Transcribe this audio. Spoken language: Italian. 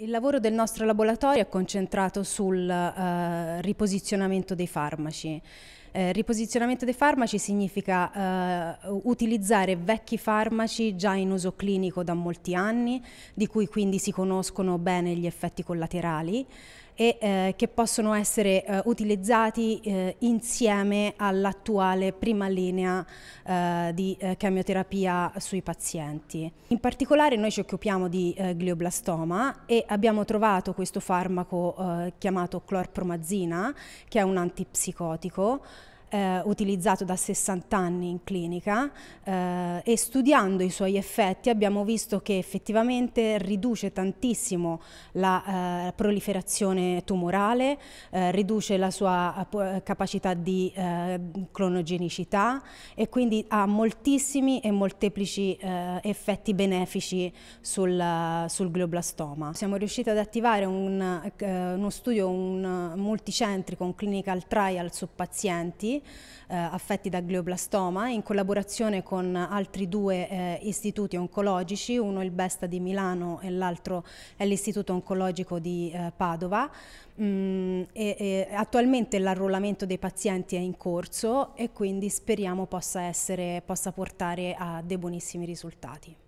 Il lavoro del nostro laboratorio è concentrato sul uh, riposizionamento dei farmaci. Eh, riposizionamento dei farmaci significa eh, utilizzare vecchi farmaci già in uso clinico da molti anni, di cui quindi si conoscono bene gli effetti collaterali e eh, che possono essere eh, utilizzati eh, insieme all'attuale prima linea eh, di eh, chemioterapia sui pazienti. In particolare noi ci occupiamo di eh, glioblastoma e abbiamo trovato questo farmaco chiamato clorpromazina che è un antipsicotico eh, utilizzato da 60 anni in clinica eh, e studiando i suoi effetti abbiamo visto che effettivamente riduce tantissimo la eh, proliferazione tumorale, eh, riduce la sua eh, capacità di eh, clonogenicità e quindi ha moltissimi e molteplici effetti benefici sul, sul, glioblastoma. Siamo riusciti ad attivare un, uno studio un multicentrico, un clinical trial su pazienti eh, affetti da glioblastoma in collaborazione con altri due eh, istituti oncologici, uno il Besta di Milano e l'altro è l'Istituto Oncologico di eh, Padova. Mm, e, e attualmente l'arrollamento dei pazienti è in corso e quindi speriamo possa, essere, possa portare a dei buonissimi risultati.